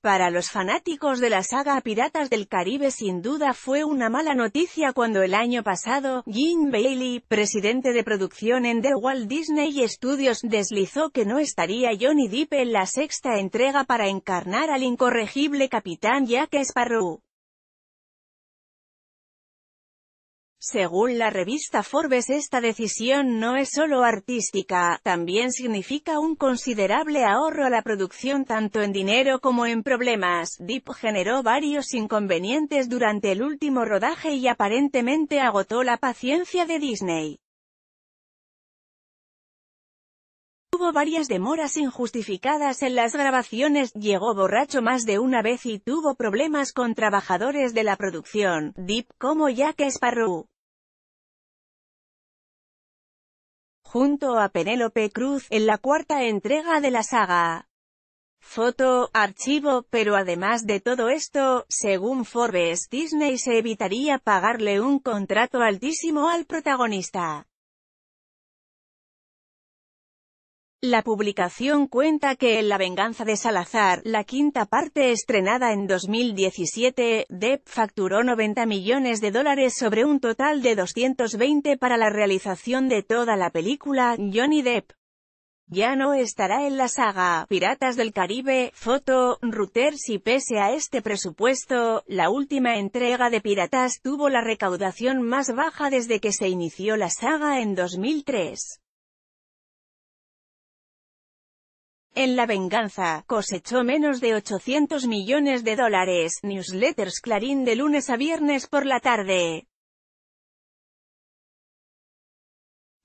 Para los fanáticos de la saga Piratas del Caribe sin duda fue una mala noticia cuando el año pasado, Jim Bailey, presidente de producción en The Walt Disney Studios, deslizó que no estaría Johnny Depp en la sexta entrega para encarnar al incorregible Capitán Jack Sparrow. Según la revista Forbes esta decisión no es solo artística, también significa un considerable ahorro a la producción tanto en dinero como en problemas. Deep generó varios inconvenientes durante el último rodaje y aparentemente agotó la paciencia de Disney. Tuvo varias demoras injustificadas en las grabaciones, llegó borracho más de una vez y tuvo problemas con trabajadores de la producción, Deep como Jack Sparrow. junto a Penélope Cruz, en la cuarta entrega de la saga. Foto, archivo, pero además de todo esto, según Forbes, Disney se evitaría pagarle un contrato altísimo al protagonista. La publicación cuenta que en La venganza de Salazar, la quinta parte estrenada en 2017, Depp facturó 90 millones de dólares sobre un total de 220 para la realización de toda la película, Johnny Depp. Ya no estará en la saga, Piratas del Caribe, foto, Reuters y pese a este presupuesto, la última entrega de Piratas tuvo la recaudación más baja desde que se inició la saga en 2003. En la venganza, cosechó menos de 800 millones de dólares. Newsletters Clarín de lunes a viernes por la tarde.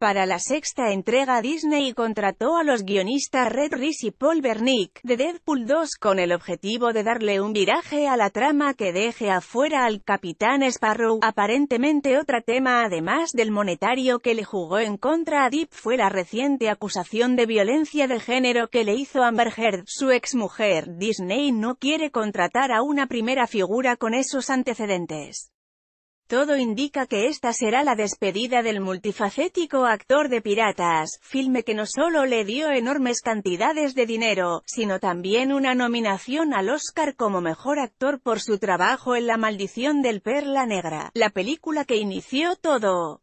Para la sexta entrega Disney contrató a los guionistas Red Reese y Paul Bernick, de Deadpool 2 con el objetivo de darle un viraje a la trama que deje afuera al Capitán Sparrow. Aparentemente otro tema además del monetario que le jugó en contra a Deep fue la reciente acusación de violencia de género que le hizo Amber Heard, su exmujer. Disney no quiere contratar a una primera figura con esos antecedentes. Todo indica que esta será la despedida del multifacético actor de Piratas, filme que no solo le dio enormes cantidades de dinero, sino también una nominación al Oscar como mejor actor por su trabajo en La maldición del Perla Negra, la película que inició todo.